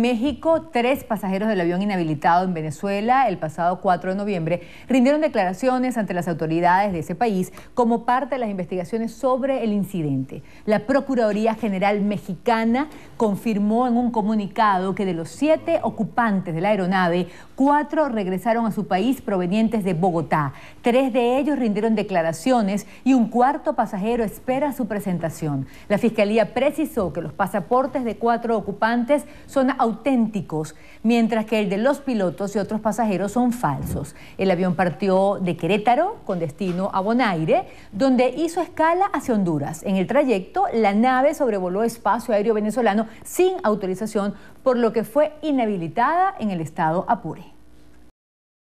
México, tres pasajeros del avión inhabilitado en Venezuela el pasado 4 de noviembre rindieron declaraciones ante las autoridades de ese país como parte de las investigaciones sobre el incidente. La Procuraduría General Mexicana confirmó en un comunicado que de los siete ocupantes de la aeronave, cuatro regresaron a su país provenientes de Bogotá. Tres de ellos rindieron declaraciones y un cuarto pasajero espera su presentación. La Fiscalía precisó que los pasaportes de cuatro ocupantes son auténticos, mientras que el de los pilotos y otros pasajeros son falsos. El avión partió de Querétaro con destino a Bonaire, donde hizo escala hacia Honduras. En el trayecto, la nave sobrevoló espacio aéreo venezolano sin autorización, por lo que fue inhabilitada en el estado Apure.